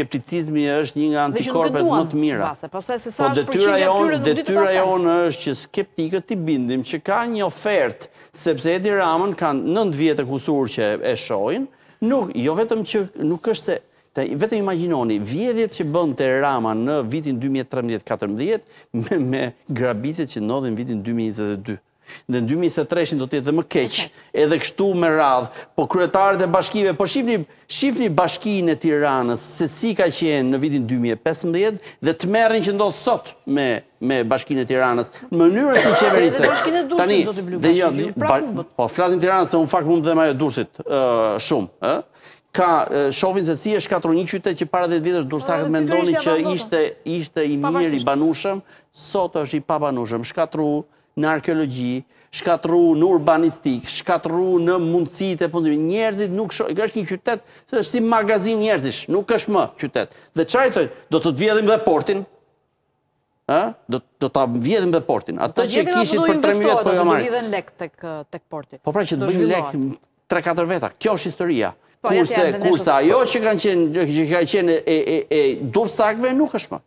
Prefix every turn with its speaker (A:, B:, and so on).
A: skepticizmi është një nga antikorpet më të mira.
B: Po detyra e onë, detyra e
A: onë është që skeptikët të bindim që ka një ofertë, sepse Edi Ramën kanë nëndë vjetë kusur që e shojnë, nuk, jo vetëm që nuk është se, vetëm imaginoni, vjedhjet që bëndë të Rama në vitin 2013-2014 me grabitit që nëndë në vitin 2022 në 2023 do të jetë dhe më keq, edhe kështu me radhë, Po kryetarët e bashkive, po shihni, shihni bashkinë e Tiranës, se si ka qenë në vitin 2015 dhe tmerrin që ndodh sot me me bashkinë e Tiranës, mënyra si qeverisë. Tani do të blu. Jo, po flasim Tiranës se unë fakt mund të them ajo dursit shumë, ë? ka shohin se si është katër një qytet që para 10 vitesh dursakët mendonin që ishte ishte i mirë i banushëm, sot është i banushëm, shkatrur, në arkeologi, shkatru në urbanistik, shkatru në mundësit e punëtimi. Njerëzit nuk shohin, është një qytet, se është si magazin njerëzish, nuk është më qytet. Dhe qaj të, do të të vjedhim dhe portin, do të vjedhim dhe portin. Atë që kishit për 3 mjetë për jamarit. Do të
B: vjedhim lek të portin. Po pra që të bëjmë lek
A: 3-4 veta, kjo është historia. Po, kurse ajo që kanë qenë e dursakve nuk është më.